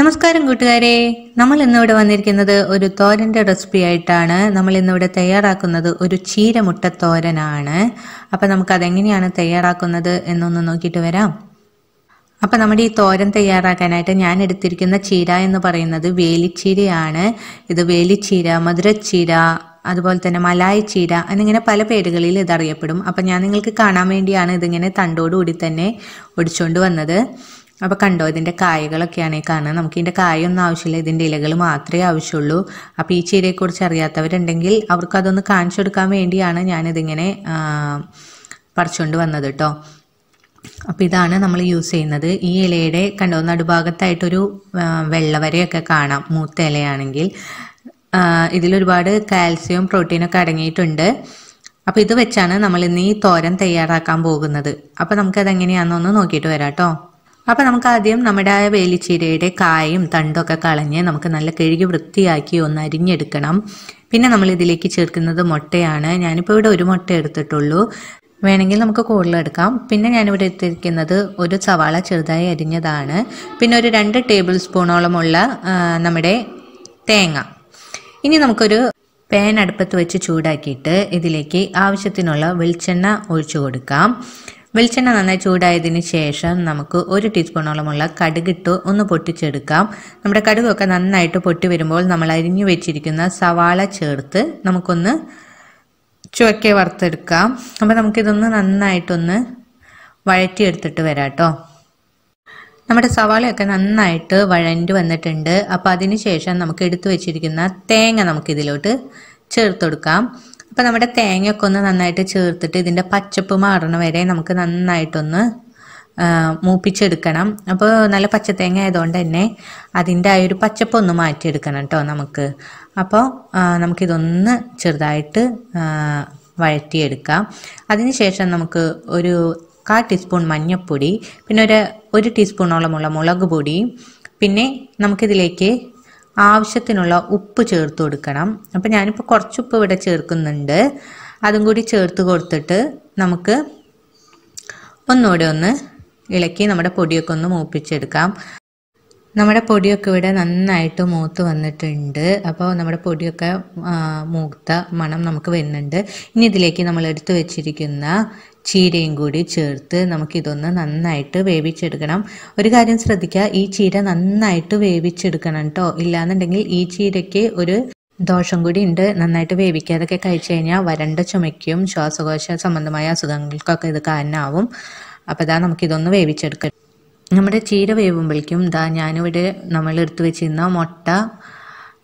നമസ്കാരം കൂട്ടുകാരെ നമ്മൾ ഇന്നിവിടെ വന്നിരിക്കുന്നത് ഒരു തോരൻ്റെ റെസിപ്പി ആയിട്ടാണ് നമ്മൾ ഇന്നിവിടെ തയ്യാറാക്കുന്നത് ഒരു ചീരമുട്ട തോരനാണ് അപ്പം എങ്ങനെയാണ് തയ്യാറാക്കുന്നത് എന്നൊന്ന് നോക്കിയിട്ട് വരാം അപ്പം നമ്മുടെ ഈ തോരൻ തയ്യാറാക്കാനായിട്ട് ഞാൻ എടുത്തിരിക്കുന്ന ചീര എന്ന് പറയുന്നത് വേലിച്ചീരയാണ് ഇത് വേലിച്ചീര മധുരച്ചീര അതുപോലെ തന്നെ മലായി ചീര എന്നിങ്ങനെ പല പേരുകളിൽ ഇതറിയപ്പെടും അപ്പം ഞാൻ നിങ്ങൾക്ക് കാണാൻ വേണ്ടിയാണ് ഇതിങ്ങനെ തണ്ടോടുകൂടി തന്നെ ഒടിച്ചുകൊണ്ട് വന്നത് അപ്പോൾ കണ്ടോ ഇതിൻ്റെ കായകളൊക്കെയാണ് ഈ കാണുന്നത് നമുക്ക് ഇതിൻ്റെ കായൊന്നും ആവശ്യമില്ല ഇതിൻ്റെ ഇലകൾ മാത്രമേ ആവശ്യമുള്ളൂ അപ്പോൾ ഈ ചീരയെക്കുറിച്ച് അറിയാത്തവരുണ്ടെങ്കിൽ അവർക്ക് അതൊന്ന് കാണിച്ചു കൊടുക്കാൻ വേണ്ടിയാണ് ഞാനിതിങ്ങനെ പറിച്ചുകൊണ്ട് വന്നത് കേട്ടോ അപ്പോൾ ഇതാണ് നമ്മൾ യൂസ് ചെയ്യുന്നത് ഈ ഇലയുടെ കണ്ടോ നടുഭാഗത്തായിട്ടൊരു വെള്ളവരയൊക്കെ കാണാം മൂത്ത ഇലയാണെങ്കിൽ ഇതിലൊരുപാട് കാൽസ്യവും ഒക്കെ അടങ്ങിയിട്ടുണ്ട് അപ്പോൾ ഇത് വെച്ചാണ് നമ്മൾ ഇന്ന് ഈ തോരൻ തയ്യാറാക്കാൻ പോകുന്നത് അപ്പോൾ നമുക്കതെങ്ങനെയാണെന്നൊന്ന് നോക്കിയിട്ട് വരാം കേട്ടോ അപ്പോൾ നമുക്ക് ആദ്യം നമ്മുടെ വേലിച്ചീരയുടെ കായും തണ്ടൊക്കെ കളഞ്ഞ് നമുക്ക് നല്ല കഴുകി വൃത്തിയാക്കി ഒന്ന് അരിഞ്ഞെടുക്കണം പിന്നെ നമ്മൾ ഇതിലേക്ക് ചേർക്കുന്നത് മുട്ടയാണ് ഞാനിപ്പോൾ ഇവിടെ ഒരു മുട്ട എടുത്തിട്ടുള്ളൂ വേണമെങ്കിൽ നമുക്ക് കൂടുതലെടുക്കാം പിന്നെ ഞാനിവിടെ എടുത്തിരിക്കുന്നത് ഒരു സവാള ചെറുതായി അരിഞ്ഞതാണ് പിന്നെ ഒരു രണ്ട് ടേബിൾ സ്പൂണോളമുള്ള നമ്മുടെ തേങ്ങ ഇനി നമുക്കൊരു പാൻ അടുപ്പത്ത് വെച്ച് ചൂടാക്കിയിട്ട് ഇതിലേക്ക് ആവശ്യത്തിനുള്ള വെളിച്ചെണ്ണ ഒഴിച്ചു കൊടുക്കാം വെളിച്ചെണ്ണ നന്നായി ചൂടായതിന് ശേഷം നമുക്ക് ഒരു ടീസ്പൂണോളമുള്ള കടുകിട്ട് ഒന്ന് പൊട്ടിച്ചെടുക്കാം നമ്മുടെ കടുകൊക്കെ നന്നായിട്ട് പൊട്ടി വരുമ്പോൾ നമ്മൾ അരിഞ്ഞു വെച്ചിരിക്കുന്ന സവാള ചേർത്ത് നമുക്കൊന്ന് ചുവക്കെ വറുത്തെടുക്കാം അപ്പോൾ നമുക്കിതൊന്ന് നന്നായിട്ടൊന്ന് വഴറ്റിയെടുത്തിട്ട് വരാം കേട്ടോ നമ്മുടെ സവാളയൊക്കെ നന്നായിട്ട് വഴണ്ട് വന്നിട്ടുണ്ട് അപ്പോൾ അതിന് ശേഷം നമുക്ക് എടുത്തു വെച്ചിരിക്കുന്ന തേങ്ങ നമുക്കിതിലോട്ട് ചേർത്ത് കൊടുക്കാം അപ്പോൾ നമ്മുടെ തേങ്ങയൊക്കെ ഒന്ന് നന്നായിട്ട് ചേർത്തിട്ട് ഇതിൻ്റെ പച്ചപ്പ് മാറണ വരെ നമുക്ക് നന്നായിട്ടൊന്ന് മൂപ്പിച്ചെടുക്കണം അപ്പോൾ നല്ല പച്ചത്തേങ്ങ ആയതുകൊണ്ട് തന്നെ അതിൻ്റെ ആ ഒരു ഒന്ന് മാറ്റിയെടുക്കണം കേട്ടോ നമുക്ക് അപ്പോൾ നമുക്കിതൊന്ന് ചെറുതായിട്ട് വഴറ്റിയെടുക്കാം അതിനുശേഷം നമുക്ക് ഒരു കാ ടീസ്പൂൺ മഞ്ഞൾപ്പൊടി പിന്നെ ഒരു ഒരു ടീസ്പൂണോളമുള്ള മുളക് പൊടി പിന്നെ നമുക്കിതിലേക്ക് ആവശ്യത്തിനുള്ള ഉപ്പ് ചേർത്ത് കൊടുക്കണം അപ്പോൾ ഞാനിപ്പോൾ കുറച്ച് ഉപ്പ് ഇവിടെ ചേർക്കുന്നുണ്ട് അതും കൂടി ചേർത്ത് കൊടുത്തിട്ട് നമുക്ക് ഒന്നുകൂടെ ഒന്ന് ഇളക്കി നമ്മുടെ പൊടിയൊക്കെ ഒന്ന് മൂപ്പിച്ചെടുക്കാം നമ്മുടെ പൊടിയൊക്കെ ഇവിടെ നന്നായിട്ട് മൂത്ത് വന്നിട്ടുണ്ട് അപ്പോൾ നമ്മുടെ പൊടിയൊക്കെ മൂത്ത മണം നമുക്ക് വരുന്നുണ്ട് ഇനി ഇതിലേക്ക് നമ്മൾ എടുത്തു വെച്ചിരിക്കുന്ന ചീരയും കൂടി ചേർത്ത് നമുക്കിതൊന്ന് നന്നായിട്ട് വേവിച്ചെടുക്കണം ഒരു കാര്യം ശ്രദ്ധിക്കുക ഈ ചീര നന്നായിട്ട് വേവിച്ചെടുക്കണം കേട്ടോ ഇല്ലാന്നുണ്ടെങ്കിൽ ഈ ചീരയ്ക്ക് ഒരു ദോഷം കൂടി ഉണ്ട് നന്നായിട്ട് അതൊക്കെ കഴിച്ചു കഴിഞ്ഞാൽ വരണ്ട ചുമയ്ക്കും ശ്വാസകോശ സംബന്ധമായ അസുഖങ്ങൾക്കൊക്കെ ഇത് കാരണമാവും അപ്പോൾ ഇതാ നമുക്കിതൊന്ന് വേവിച്ചെടുക്കാം നമ്മുടെ ചീര വേവുമ്പോഴേക്കും ഇതാ ഞാനിവിടെ നമ്മൾ എടുത്തു വെച്ചിരുന്ന മുട്ട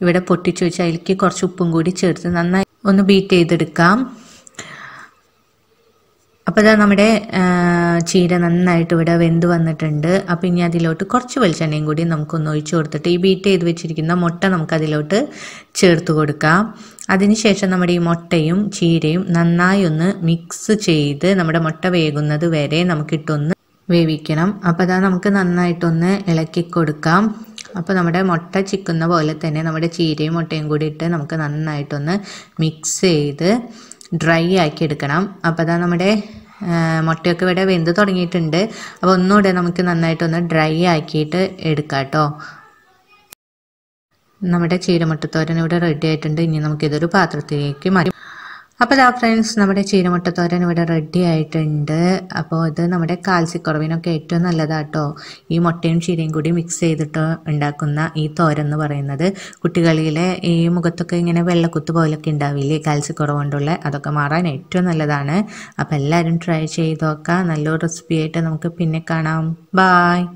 ഇവിടെ പൊട്ടിച്ചു വെച്ച് അതിലേക്ക് കുറച്ച് ഉപ്പും കൂടി ചേർത്ത് നന്നായി ഒന്ന് ബീറ്റ് ചെയ്തെടുക്കാം അപ്പോൾ ഇതാ നമ്മുടെ ചീര നന്നായിട്ട് ഇവിടെ വെന്ത് വന്നിട്ടുണ്ട് അപ്പോൾ ഇനി അതിലോട്ട് കുറച്ച് വെളിച്ചെണ്ണയും കൂടി നമുക്കൊന്ന് ഒഴിച്ചു കൊടുത്തിട്ട് ഈ ബീറ്റ് ചെയ്ത് വെച്ചിരിക്കുന്ന മുട്ട നമുക്ക് ചേർത്ത് കൊടുക്കാം അതിനുശേഷം നമ്മുടെ ഈ മുട്ടയും ചീരയും നന്നായി ഒന്ന് മിക്സ് ചെയ്ത് നമ്മുടെ മുട്ട വേകുന്നത് വരെ നമുക്കിട്ടൊന്ന് വേവിക്കണം അപ്പോൾ അതാ നമുക്ക് നന്നായിട്ടൊന്ന് ഇളക്കി കൊടുക്കാം അപ്പോൾ നമ്മുടെ മുട്ട ചിക്കുന്ന പോലെ തന്നെ നമ്മുടെ ചീരയും മുട്ടയും കൂടി ഇട്ട് നമുക്ക് നന്നായിട്ടൊന്ന് മിക്സ് ചെയ്ത് ഡ്രൈ ആക്കി എടുക്കണം അപ്പോൾ അതാ നമ്മുടെ മുട്ടയൊക്കെ ഇവിടെ വെന്ത് തുടങ്ങിയിട്ടുണ്ട് അപ്പോൾ ഒന്നുകൂടെ നമുക്ക് നന്നായിട്ടൊന്ന് ഡ്രൈ ആക്കിയിട്ട് എടുക്കാം കേട്ടോ നമ്മുടെ ചീരമുട്ടത്തോരൻ ഇവിടെ റെഡി ആയിട്ടുണ്ട് ഇനി നമുക്കിതൊരു പാത്രത്തിലേക്ക് മാറ്റി അപ്പോൾ ദാ ഫ്രണ്ട്സ് നമ്മുടെ ചീനമുട്ട തോരൻ ഇവിടെ റെഡി ആയിട്ടുണ്ട് അപ്പോൾ ഇത് നമ്മുടെ കാൽസ്യക്കുറവിനൊക്കെ ഏറ്റവും നല്ലതാട്ടോ ഈ മുട്ടയും ചീരയും കൂടി മിക്സ് ചെയ്തിട്ട് ഉണ്ടാക്കുന്ന ഈ തോരൻ എന്ന് പറയുന്നത് കുട്ടികളിലെ ഈ മുഖത്തൊക്കെ ഇങ്ങനെ വെള്ളക്കുത്ത് പോലൊക്കെ ഉണ്ടാവില്ലേ കാൽസ്യക്കുറവ് കൊണ്ടുള്ള അതൊക്കെ മാറാൻ ഏറ്റവും നല്ലതാണ് അപ്പോൾ എല്ലാവരും ട്രൈ ചെയ്ത് നോക്കാം നല്ലൊരു റെസിപ്പി ആയിട്ട് നമുക്ക് പിന്നെ കാണാം ബായ്